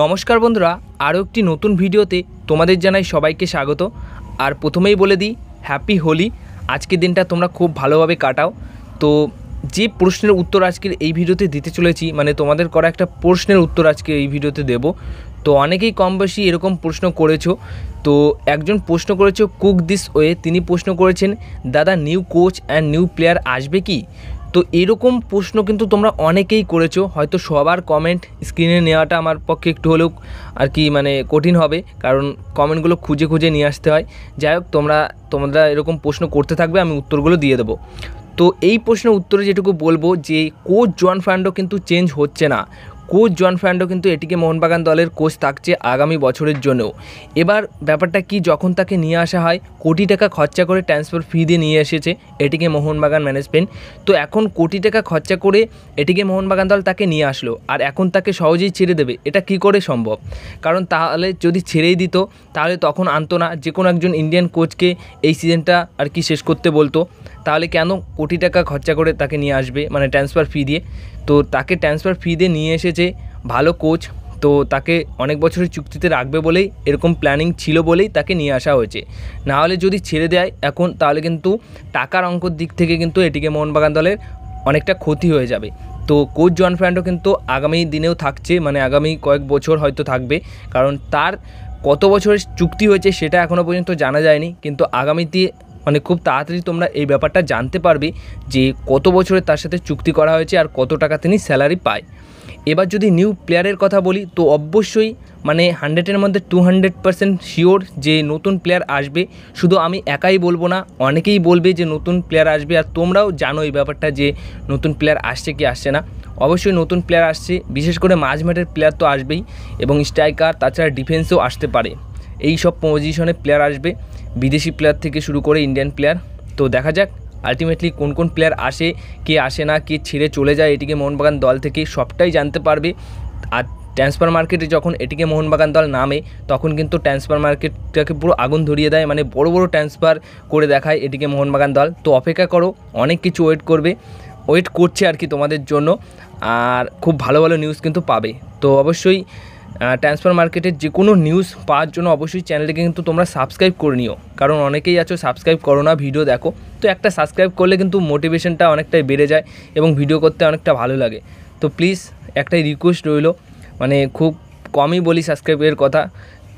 নমস্কার বন্ধুরা আরও একটি নতুন ভিডিওতে তোমাদের জানাই সবাইকে স্বাগত আর প্রথমেই বলে দিই হ্যাপি হোলি আজকের দিনটা তোমরা খুব ভালোভাবে কাটাও তো যে প্রশ্নের উত্তর আজকের এই ভিডিওতে দিতে চলেছি মানে তোমাদের করা একটা প্রশ্নের উত্তর আজকে এই ভিডিওতে দেব তো অনেকেই কম বেশি এরকম প্রশ্ন করেছো তো একজন প্রশ্ন করেছো কুক দিস ওয়ে তিনি প্রশ্ন করেছেন দাদা new coach and new player আসবে কি তো এরকম প্রশ্ন কিন্তু তোমরা অনেকেই করেছো হয়তো সবার কমেন্ট স্ক্রিনে নেওয়াটা আমার পক্ষে একটু হলেও আর কি মানে কঠিন হবে কারণ কমেন্টগুলো খুঁজে খুঁজে নিয়ে আসতে হয় যাই হোক তোমরা তোমরা এরকম প্রশ্ন করতে থাকবে আমি উত্তরগুলো দিয়ে দেবো তো এই প্রশ্নের উত্তরে যেটুকু বলবো যে কোচ জোয়ান ফান্ডো কিন্তু চেঞ্জ হচ্ছে না কোচ জন ফ্যান্ডো কিন্তু এটিকে মোহনবাগান দলের কোচ থাকছে আগামী বছরের জন্যও এবার ব্যাপারটা কি যখন তাকে নিয়ে আসা হয় কোটি টাকা খরচা করে ট্রান্সফার ফি দিয়ে নিয়ে এসেছে এটিকে মোহনবাগান ম্যানেজমেন্ট তো এখন কোটি টাকা খরচা করে এটিকে মোহনবাগান দল তাকে নিয়ে আসলো আর এখন তাকে সহজেই ছেড়ে দেবে এটা কি করে সম্ভব কারণ তাহলে যদি ছেড়েই দিত তাহলে তখন আনতো না যে কোনো একজন ইন্ডিয়ান কোচকে এই সিজনটা আর কি শেষ করতে বলতো তাহলে কেন কোটি টাকা খরচা করে তাকে নিয়ে আসবে মানে ট্রান্সফার ফি দিয়ে তো তাকে ট্রান্সফার ফি দিয়ে নিয়ে এসেছে ভালো কোচ তো তাকে অনেক বছরের চুক্তিতে রাখবে বলেই এরকম প্ল্যানিং ছিল বলেই তাকে নিয়ে আসা হয়েছে না হলে যদি ছেড়ে দেয় এখন তাহলে কিন্তু টাকার অঙ্কর দিক থেকে কিন্তু এটিকে মোহনবাগান দলের অনেকটা ক্ষতি হয়ে যাবে তো কোচ জন ফ্র্যান্ডও কিন্তু আগামী দিনেও থাকছে মানে আগামী কয়েক বছর হয়তো থাকবে কারণ তার কত বছরের চুক্তি হয়েছে সেটা এখনও পর্যন্ত জানা যায়নি কিন্তু আগামীতে মানে খুব তাড়াতাড়ি তোমরা এই ব্যাপারটা জানতে পারবে যে কত বছরে তার সাথে চুক্তি করা হয়েছে আর কত টাকা তিনি স্যালারি পায় এবার যদি নিউ প্লেয়ারের কথা বলি তো অবশ্যই মানে হান্ড্রেডের মধ্যে টু হান্ড্রেড পারসেন্ট শিওর যে নতুন প্লেয়ার আসবে শুধু আমি একাই বলবো না অনেকেই বলবে যে নতুন প্লেয়ার আসবে আর তোমরাও জানো এই ব্যাপারটা যে নতুন প্লেয়ার আসছে কি আসছে না অবশ্যই নতুন প্লেয়ার আসছে বিশেষ করে মাঝ মাঠের প্লেয়ার তো আসবেই এবং স্ট্রাইকার তাছাড়া ডিফেন্সেও আসতে পারে এই সব পজিশনে প্লেয়ার আসবে বিদেশি প্লেয়ার থেকে শুরু করে ইন্ডিয়ান প্লেয়ার তো দেখা যাক আলটিমেটলি কোন কোন প্লেয়ার আসে কে আসে না কে ছেড়ে চলে যায় এটিকে মোহনবাগান দল থেকে সবটাই জানতে পারবে আর ট্রান্সফার মার্কেটে যখন এটিকে মোহনবাগান দল নামে তখন কিন্তু ট্রান্সফার মার্কেটটাকে পুরো আগুন ধরিয়ে দেয় মানে বড় বড় ট্রান্সফার করে দেখায় এটিকে মোহনবাগান দল তো অপেক্ষা করো অনেক কিছু ওয়েট করবে ওয়েট করছে আর কি তোমাদের জন্য আর খুব ভালো ভালো নিউজ কিন্তু পাবে তো অবশ্যই ট্রান্সফার মার্কেটের যে কোনো নিউজ পাওয়ার জন্য অবশ্যই চ্যানেলকে কিন্তু তোমরা সাবস্ক্রাইব করে নিও কারণ অনেকেই আছো সাবস্ক্রাইব করো না ভিডিও দেখো তো একটা সাবস্ক্রাইব করলে কিন্তু মোটিভেশনটা অনেকটাই বেড়ে যায় এবং ভিডিও করতে অনেকটা ভালো লাগে তো প্লিজ একটাই রিকোয়েস্ট রইল মানে খুব কমই বলি সাবস্ক্রাইবের কথা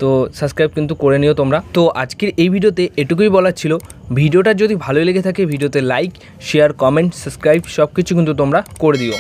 তো সাবস্ক্রাইব কিন্তু করে নিও তোমরা তো আজকের এই ভিডিওতে এটুকুই বলার ছিল ভিডিওটা যদি ভালো লেগে থাকে ভিডিওতে লাইক শেয়ার কমেন্ট সাবস্ক্রাইব সব কিছু কিন্তু তোমরা করে দিও